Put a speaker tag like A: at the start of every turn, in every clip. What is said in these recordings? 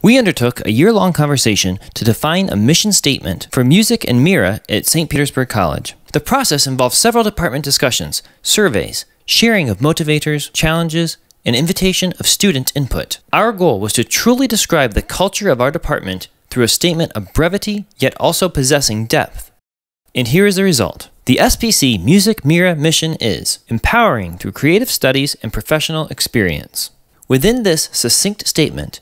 A: We undertook a year long conversation to define a mission statement for music and Mira at St. Petersburg College. The process involved several department discussions, surveys, sharing of motivators, challenges, and invitation of student input. Our goal was to truly describe the culture of our department through a statement of brevity yet also possessing depth. And here is the result. The SPC Music Mira mission is empowering through creative studies and professional experience. Within this succinct statement,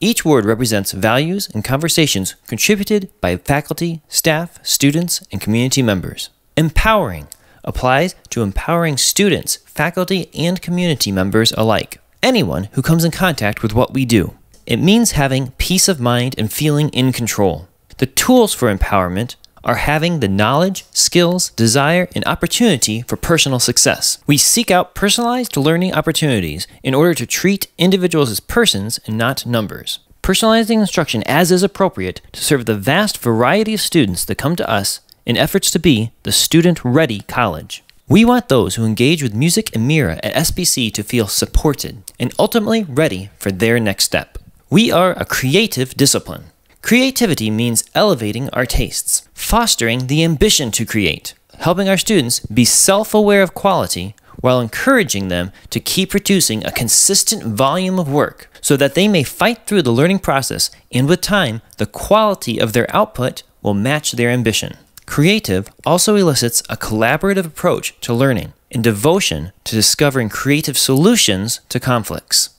A: each word represents values and conversations contributed by faculty, staff, students, and community members. Empowering applies to empowering students, faculty, and community members alike. Anyone who comes in contact with what we do. It means having peace of mind and feeling in control. The tools for empowerment are having the knowledge, skills, desire, and opportunity for personal success. We seek out personalized learning opportunities in order to treat individuals as persons and not numbers. Personalizing instruction as is appropriate to serve the vast variety of students that come to us in efforts to be the student ready college. We want those who engage with music and Mira at SBC to feel supported and ultimately ready for their next step. We are a creative discipline. Creativity means elevating our tastes, fostering the ambition to create, helping our students be self aware of quality while encouraging them to keep producing a consistent volume of work so that they may fight through the learning process and with time, the quality of their output will match their ambition. Creative also elicits a collaborative approach to learning and devotion to discovering creative solutions to conflicts.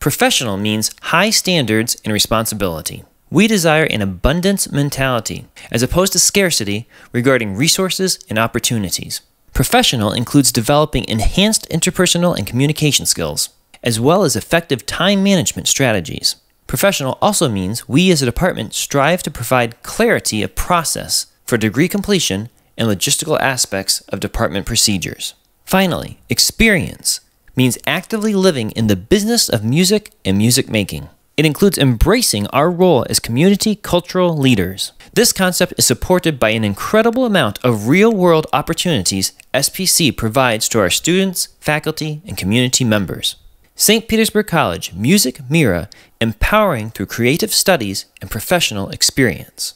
A: Professional means high standards and responsibility. We desire an abundance mentality, as opposed to scarcity, regarding resources and opportunities. Professional includes developing enhanced interpersonal and communication skills, as well as effective time management strategies. Professional also means we as a department strive to provide clarity of process for degree completion and logistical aspects of department procedures. Finally, experience means actively living in the business of music and music making. It includes embracing our role as community cultural leaders. This concept is supported by an incredible amount of real world opportunities SPC provides to our students, faculty, and community members. St. Petersburg College Music Mira empowering through creative studies and professional experience.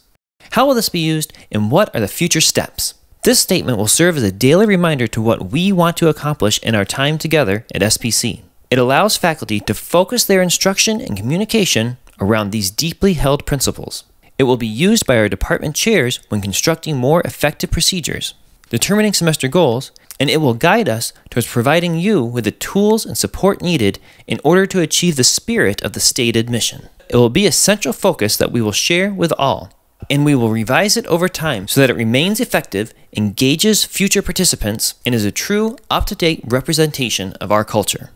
A: How will this be used and what are the future steps? This statement will serve as a daily reminder to what we want to accomplish in our time together at SPC. It allows faculty to focus their instruction and communication around these deeply held principles. It will be used by our department chairs when constructing more effective procedures, determining semester goals, and it will guide us towards providing you with the tools and support needed in order to achieve the spirit of the stated mission. It will be a central focus that we will share with all, and we will revise it over time so that it remains effective, engages future participants, and is a true, up to date representation of our culture.